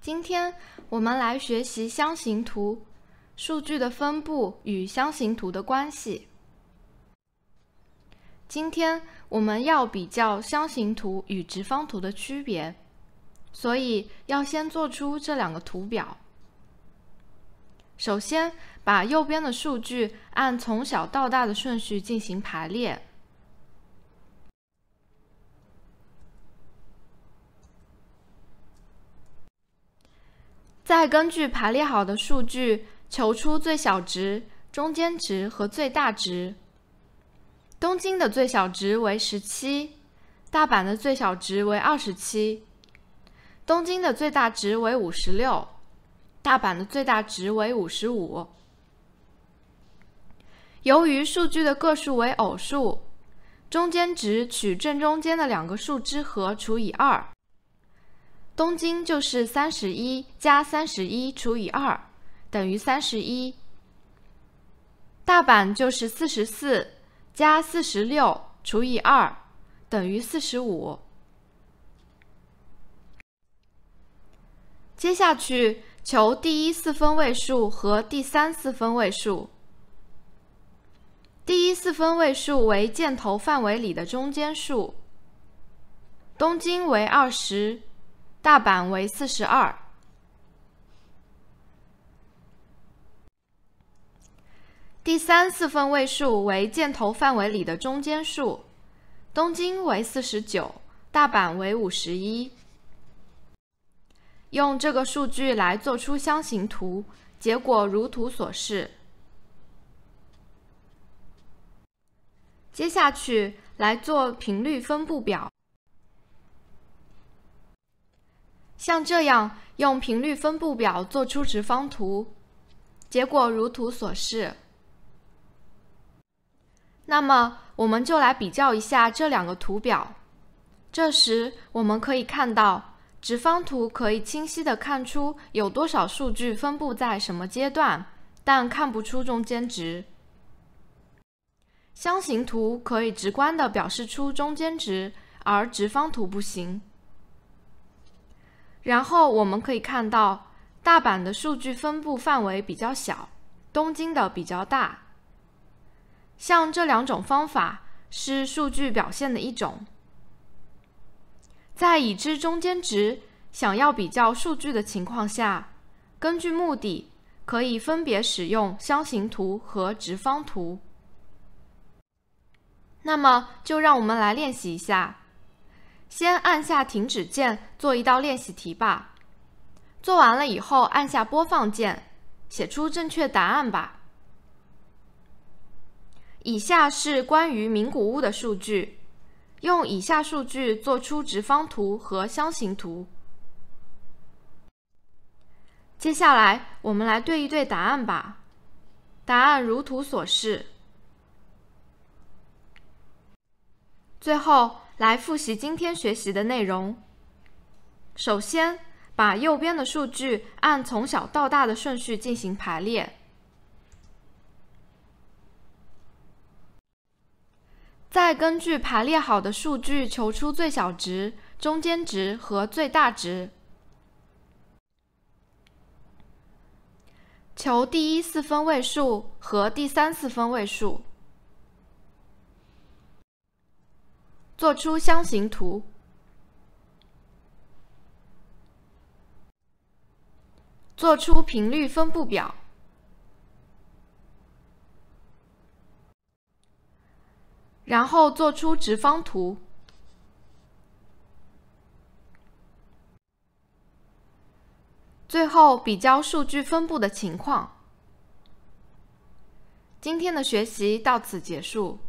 今天我们来学习箱形图，数据的分布与箱形图的关系。今天我们要比较箱形图与直方图的区别，所以要先做出这两个图表。首先，把右边的数据按从小到大的顺序进行排列。再根据排列好的数据，求出最小值、中间值和最大值。东京的最小值为十七，大阪的最小值为二十七，东京的最大值为五十六，大阪的最大值为五十五。由于数据的个数为偶数，中间值取正中间的两个数之和除以二。东京就是三十一加三十一除以二，等于三十一。大阪就是四十四加四十六除以二，等于四十五。接下去求第一四分位数和第三四分位数。第一四分位数为箭头范围里的中间数，东京为二十。大阪为四十二，第三四分位数为箭头范围里的中间数，东京为四十九，大阪为五十一。用这个数据来做出箱形图，结果如图所示。接下去来做频率分布表。像这样用频率分布表做出直方图，结果如图所示。那么我们就来比较一下这两个图表。这时我们可以看到，直方图可以清晰的看出有多少数据分布在什么阶段，但看不出中间值。箱形图可以直观的表示出中间值，而直方图不行。然后我们可以看到，大阪的数据分布范围比较小，东京的比较大。像这两种方法是数据表现的一种。在已知中间值、想要比较数据的情况下，根据目的，可以分别使用箱形图和直方图。那么，就让我们来练习一下。先按下停止键，做一道练习题吧。做完了以后，按下播放键，写出正确答案吧。以下是关于名古屋的数据，用以下数据做出直方图和箱形图。接下来，我们来对一对答案吧。答案如图所示。最后。来复习今天学习的内容。首先，把右边的数据按从小到大的顺序进行排列，再根据排列好的数据求出最小值、中间值和最大值，求第一四分位数和第三四分位数。做出箱形图，做出频率分布表，然后做出直方图，最后比较数据分布的情况。今天的学习到此结束。